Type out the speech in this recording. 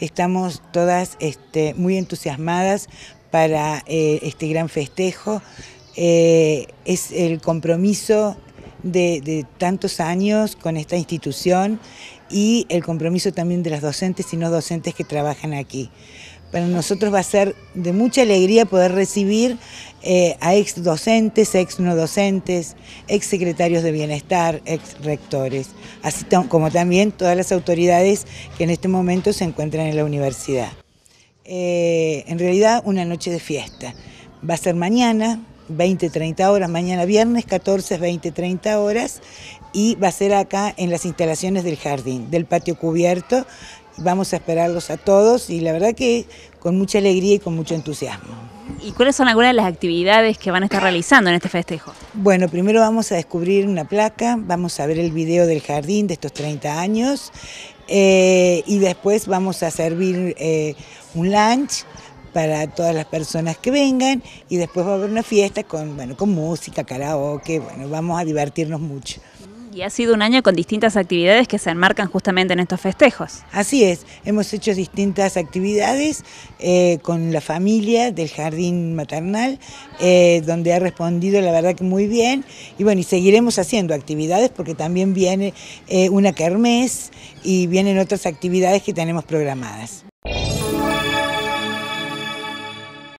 Estamos todas este, muy entusiasmadas para eh, este gran festejo. Eh, es el compromiso de, tantos años con esta institución y el compromiso también de las docentes y no docentes que trabajan aquí. Para nosotros va a ser de mucha alegría poder recibir eh, a ex docentes, ex no docentes, ex secretarios de bienestar, ex rectores, así como también todas las autoridades que en este momento se encuentran en la universidad. Eh, en realidad una noche de fiesta. Va a ser mañana, 20, 30 horas, mañana viernes 14, 20, 30 horas y va a ser acá en las instalaciones del jardín, del patio cubierto Vamos a esperarlos a todos y la verdad que con mucha alegría y con mucho entusiasmo. ¿Y cuáles son algunas de las actividades que van a estar realizando en este festejo? Bueno, primero vamos a descubrir una placa, vamos a ver el video del jardín de estos 30 años eh, y después vamos a servir eh, un lunch para todas las personas que vengan y después va a haber una fiesta con, con música, karaoke, bueno, vamos a divertirnos mucho. Y ha sido un año con distintas actividades que se enmarcan justamente en estos festejos. Así es, hemos hecho distintas actividades eh, con la familia del jardín maternal, eh, donde ha respondido la verdad que muy bien. Y bueno, y seguiremos haciendo actividades porque también viene eh, una kermés y vienen otras actividades que tenemos programadas.